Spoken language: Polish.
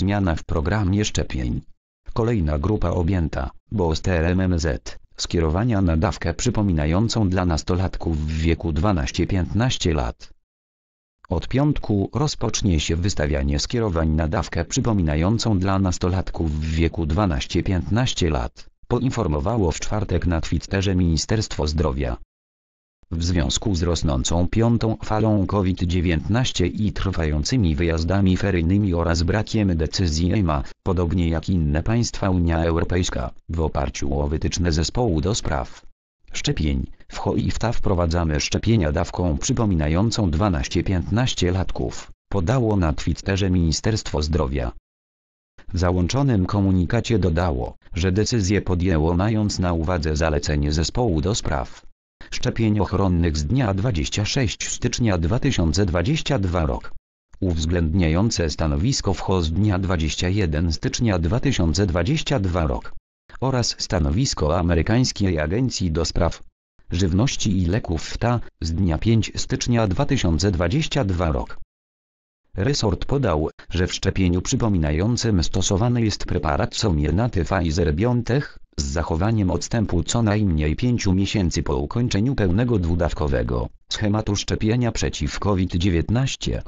zmiana w programie szczepień. Kolejna grupa objęta, booster MMZ, skierowania na dawkę przypominającą dla nastolatków w wieku 12-15 lat. Od piątku rozpocznie się wystawianie skierowań na dawkę przypominającą dla nastolatków w wieku 12-15 lat, poinformowało w czwartek na Twitterze Ministerstwo Zdrowia. W związku z rosnącą piątą falą COVID-19 i trwającymi wyjazdami feryjnymi oraz brakiem decyzji EMA, podobnie jak inne państwa Unia Europejska, w oparciu o wytyczne zespołu do spraw szczepień, w HOIWTA wprowadzamy szczepienia dawką przypominającą 12-15 latków, podało na Twitterze Ministerstwo Zdrowia. W załączonym komunikacie dodało, że decyzję podjęło mając na uwadze zalecenie zespołu do spraw szczepień ochronnych z dnia 26 stycznia 2022 rok. Uwzględniające stanowisko WHO z dnia 21 stycznia 2022 rok. Oraz stanowisko Amerykańskiej Agencji do Spraw Żywności i Leków FTA z dnia 5 stycznia 2022 rok. Resort podał, że w szczepieniu przypominającym stosowany jest preparat Somirnaty Pfizer-BioNTech, z zachowaniem odstępu co najmniej 5 miesięcy po ukończeniu pełnego dwudawkowego schematu szczepienia przeciw COVID-19.